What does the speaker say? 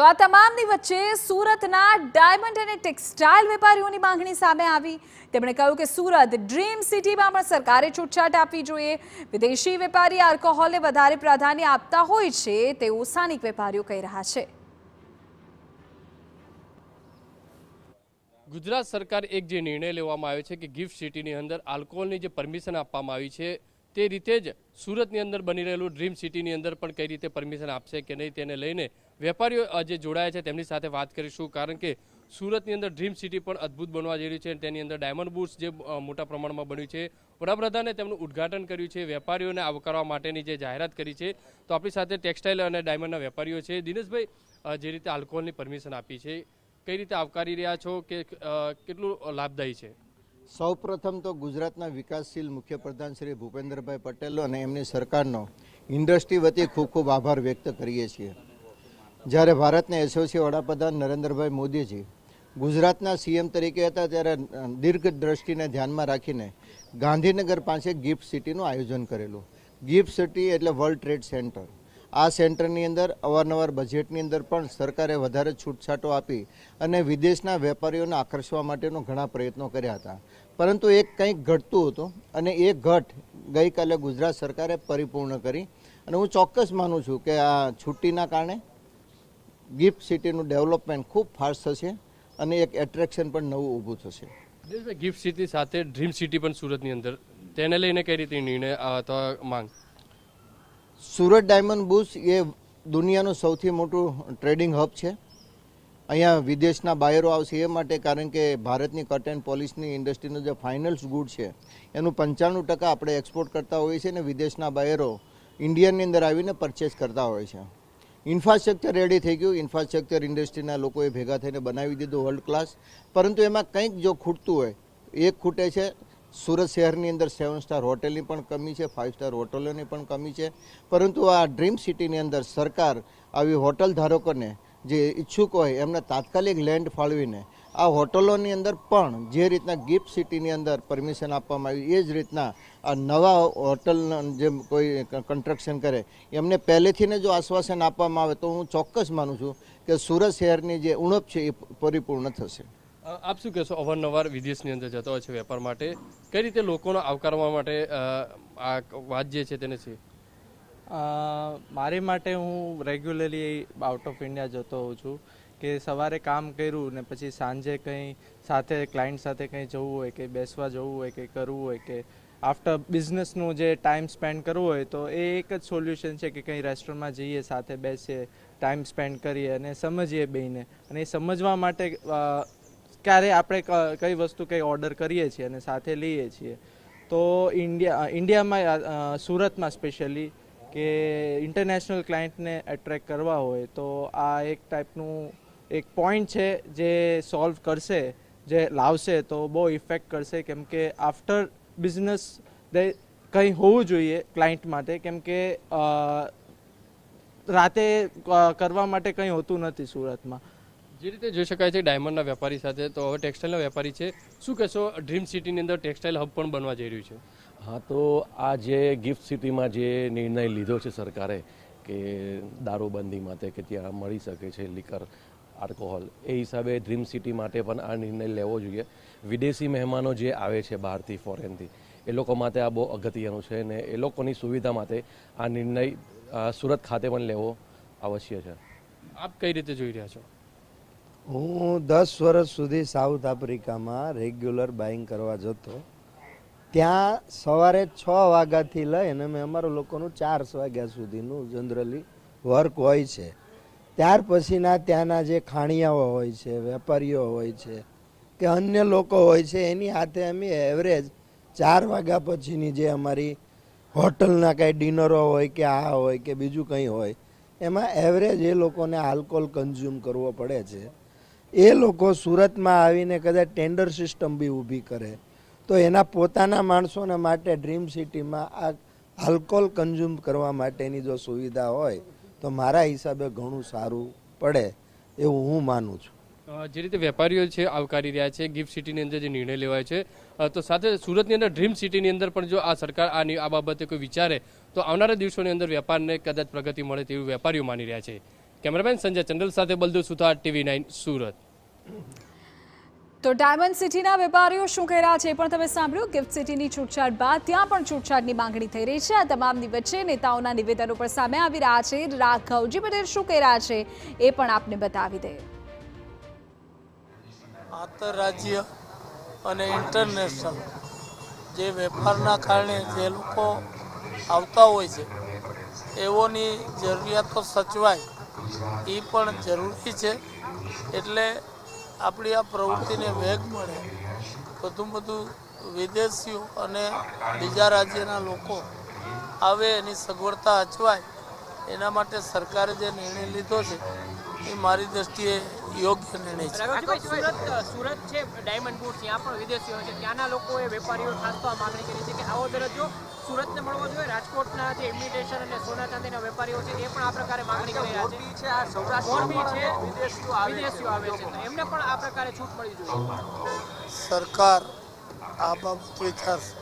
તો આ તમામની વચ્ચે સુરતના ડાયમંડ અને ટેક્સટાઇલ વેપારીઓની માંગણી સામે આવી તેમણે કહ્યું કે સુરત ડ્રીમ સિટીમાં પણ સરકારે છૂટછાટ આપવી જોઈએ વિદેશી વેપારી આલ્કોહોલને વધારે પ્રાધાન્ય આપતા હોય છે તેવું સ્થાનિક વેપારીઓ કહી રહ્યા છે ગુજરાત સરકાર એક જે નિર્ણય લેવામાં આવ્યો છે કે ગિફ્ટ સિટીની અંદર આલ્કોહોલની જે પરમિશન આપવામાં આવી છે તે રીતે જ સુરતની અંદર બની રહેલું ડ્રીમ સિટીની અંદર પણ કઈ રીતે પરમિશન આપશે કે નહીં તેને લઈને વેપારીઓ જે જોડાયા છે તેમની સાથે વાત કરીશું કારણ કે સુરતની અંદર ડ્રીમ સિટી પણ અદભુત બનવા જઈ રહ્યું છે અને તેની અંદર ડાયમંડ બુટ્સ જે મોટા પ્રમાણમાં બન્યું છે વડાપ્રધાને તેમનું ઉદ્ઘાટન કર્યું છે વેપારીઓને આવકારવા માટેની જે જાહેરાત કરી છે તો આપણી સાથે ટેક્સટાઇલ અને ડાયમંડના વેપારીઓ છે દિનેશભાઈ જે રીતે આલ્કોહોલની પરમિશન આપી છે કઈ રીતે આવકારી રહ્યા છો કે કેટલું લાભદાયી છે સૌપ્રથમ તો ગુજરાતના વિકાસશીલ મુખ્યપ્રધાન શ્રી ભૂપેન્દ્રભાઈ પટેલો અને એમની સરકારનો ઇન્ડસ્ટ્રી વતી ખૂબ ખૂબ આભાર વ્યક્ત કરીએ છીએ જ્યારે ભારતના એસઓસી વડાપ્રધાન નરેન્દ્રભાઈ મોદીજી ગુજરાતના સીએમ તરીકે હતા ત્યારે દીર્ઘ દ્રષ્ટિને ધ્યાનમાં રાખીને ગાંધીનગર પાસે ગિફ્ટ સિટીનું આયોજન કરેલું ગિફ્ટ સિટી એટલે વર્લ્ડ ટ્રેડ સેન્ટર આ સેન્ટરની અંદર અવારનવાર બજેટની અંદર પણ સરકારે વધારે છૂટછાટો આપી અને વિદેશના વેપારીઓને આકર્ષવા માટેનો ઘણા પ્રયત્નો કર્યા હતા પરંતુ એક કંઈક ઘટતું હતું અને એ ઘટ ગઈકાલે ગુજરાત સરકારે પરિપૂર્ણ કરી અને હું ચોક્કસ માનું છું કે આ છુટ્ટીના કારણે ગિફ્ટ સિટીનું ડેવલપમેન્ટ ખૂબ ફાસ્ટ થશે અને એક એટ્રેક્શન પણ નવું ઊભું થશે ગિફ્ટ સિટી સાથે ડ્રીમ સિટી પણ સુરતની અંદર તેને લઈને કઈ રીતે નિર્ણય અથવા માંગ સુરત ડાયમંડ બુશ એ દુનિયાનું સૌથી મોટું ટ્રેડિંગ હબ છે અહીંયા વિદેશના બાયરો આવશે એ માટે કારણ કે ભારતની કટ એન્ડ પોલિસની ઇન્ડસ્ટ્રીનો જે ફાઇનલ્સ ગુડ છે એનું પંચાણું ટકા આપણે એક્સપોર્ટ કરતા હોઈએ છીએ અને વિદેશના બાયરો ઇન્ડિયનની અંદર આવીને પરચેસ કરતા હોય છે ઇન્ફ્રાસ્ટ્રક્ચર રેડી થઈ ગયું ઇન્ફ્રાસ્ટ્રક્ચર ઇન્ડસ્ટ્રીના લોકોએ ભેગા થઈને બનાવી દીધું વર્લ્ડ ક્લાસ પરંતુ એમાં કંઈક જો ખૂટતું હોય એક ખૂટે છે સુરત શહેરની અંદર સેવન સ્ટાર હોટેલની પણ કમી છે ફાઇવ સ્ટાર હોટલોની પણ કમી છે પરંતુ આ ડ્રીમ સિટીની અંદર સરકાર આવી હોટલ ધારકોને જે ઈચ્છુક હોય એમને તાત્કાલિક લેન્ડ ફાળવીને આ હોટલોની અંદર પણ જે રીતના ગિફ્ટ સિટીની અંદર પરમિશન આપવામાં આવી એ જ રીતના આ નવા હોટલના જે કોઈ કન્સ્ટ્રક્શન કરે એમને પહેલેથીને જો આશ્વાસન આપવામાં આવે તો હું ચોક્કસ માનું છું કે સુરત શહેરની જે ઉણપ છે એ પરિપૂર્ણ થશે આપ શું કહેશો અવારનવાર વિદેશની અંદર જતા હોય છે વેપાર માટે કઈ રીતે લોકોને આવકારવા માટે આ વાત જે છે તેને છે મારે માટે હું રેગ્યુલરલી આઉટ ઓફ ઇન્ડિયા જતો હોઉં છું કે સવારે કામ કર્યું ને પછી સાંજે કંઈ સાથે ક્લાયન્ટ સાથે કંઈ જવું હોય કે બેસવા જવું હોય કે કરવું હોય કે આફ્ટર બિઝનેસનું જે ટાઈમ સ્પેન્ડ કરવું હોય તો એ એક જ સોલ્યુશન છે કે કંઈ રેસ્ટોરન્ટમાં જઈએ સાથે બેસીએ ટાઈમ સ્પેન્ડ કરીએ અને સમજીએ બેને અને એ સમજવા માટે ક્યારે આપણે કઈ વસ્તુ કંઈ ઓર્ડર કરીએ છીએ અને સાથે લઈએ છીએ તો ઇન્ડિયા ઇન્ડિયામાં સુરતમાં સ્પેશિયલી કે ઇન્ટરનેશનલ ક્લાયન્ટને એટ્રેક્ટ કરવા હોય તો આ એક ટાઈપનું એક પોઈન્ટ છે જે સોલ્વ કરશે જે લાવશે તો બહુ ઇફેક્ટ કરશે કેમ કે આફ્ટર બિઝનેસ દે કંઈ હોવું જોઈએ ક્લાયન્ટ માટે કેમ કે રાતે કરવા માટે કંઈ હોતું નથી સુરતમાં જે રીતે જોઈ શકાય છે ડાયમંડના વેપારી સાથે તો હવે ટેક્સટાઇલના વેપારી છે શું કહેશો ડ્રીમ સિટીની અંદર ટેક્સટાઇલ હબ પણ બનવા જઈ રહ્યું છે હા તો આ જે ગિફ્ટ સિટીમાં જે નિર્ણય લીધો છે સરકારે કે દારૂબંધી માટે કે ત્યાં મળી શકે છે લીકર આલ્કોહોલ એ હિસાબે ડ્રીમ સિટી માટે પણ આ નિર્ણય લેવો જોઈએ વિદેશી મહેમાનો જે આવે છે બહારથી ફોરેનથી એ લોકો માટે આ બહુ અગત્યનું છે અને એ લોકોની સુવિધા માટે આ નિર્ણય સુરત ખાતે પણ લેવો આવશ્યક છે આપ કઈ રીતે જોઈ રહ્યા છો હું દસ વર્ષ સુધી સાઉથ આફ્રિકામાં રેગ્યુલર બાઇંગ કરવા જતો ત્યાં સવારે છ વાગ્યાથી લઈ અને મેં અમારા લોકોનું ચાર વાગ્યા સુધીનું જનરલી વર્ક હોય છે ત્યાર પછીના ત્યાંના જે ખાણિયાઓ હોય છે વેપારીઓ હોય છે કે અન્ય લોકો હોય છે એની હાથે અમે એવરેજ ચાર વાગ્યા પછીની જે અમારી હોટલના કાંઈ ડિનરો હોય કે આ હોય કે બીજું કંઈ હોય એમાં એવરેજ એ લોકોને આલ્કોહોલ કન્ઝ્યુમ કરવો પડે છે એ લોકો સુરતમાં આવીને કદાચ ટેન્ડર સિસ્ટમ બી ઊભી કરે તો એના પોતાના માણસોને માટે ડ્રીમ સિટીમાં આ આલ્કોહોલ કન્ઝ્યુમ કરવા માટેની જો સુવિધા હોય તો મારા હિસાબે ઘણું સારું પડે એવું હું માનું છું જે રીતે વેપારીઓ છે આવકારી રહ્યા છે ગિફ્ટ સિટીની અંદર જે નિર્ણય લેવાય છે તો સાથે સુરતની અંદર ડ્રીમ સિટીની અંદર પણ જો આ સરકાર આ આ બાબતે કોઈ વિચારે તો આવનારા દિવસોની અંદર વેપારને કદાચ પ્રગતિ મળે તેવું વેપારીઓ માની રહ્યા છે કેમેરામેન સંજય ચંડલ સાથે બલદેવ સુથાર ટીવી નાઇન સુરત તો ડાયમંડ સિટીના વેપારીઓ શું કહી રહ્યા છે એ પણ તમે સાંભળ્યું ગિફ્ટ સિટીની છૂટછાટ બાદ ત્યાં પણ છૂટછાટની માંગણી થઈ રહી છે આ તમામની વચ્ચે નેતાઓના નિવેદનો પણ સામે આવી રહ્યા છે રાઘવજી પટેલ શું કહી રહ્યા છે એ પણ આપને બતાવી દે આંતરરાજ્ય અને ઇન્ટરનેશનલ જે વેપારના કારણે જે લોકો આવતા હોય છે એઓની જરૂરિયાતો સચવાય એ પણ જરૂરી છે એટલે આપણી આ પ્રવૃત્તિને વેગ મળે બધું બધું વિદેશીઓ અને બીજા રાજ્યના લોકો આવે એની સગવડતા અચવાય એના માટે સરકારે જે નિર્ણય લીધો છે એ મારી દ્રષ્ટિએ યોગ્ય નિર્ણય છે સુરત છે ડાયમંડ બોર્ડ ત્યાં પણ વિદેશીઓ છે ત્યાંના લોકોએ વેપારીઓ ખાસ તો માગણી કરી છે કે આવો દરજ્જો સુરતને મળવો જોઈએ રાજકોટના જે ઇમિટેશન અને સોના ચાંદીના વેપારીઓ છે એ પણ આ પ્રકારે માગણી કરી રહ્યા છે આ સૌરાષ્ટ્રની છે વિદેશીઓ આવે છે એમને પણ આ પ્રકારે છૂટ મળી જોઈએ સરકાર આ બાબત વિચારશે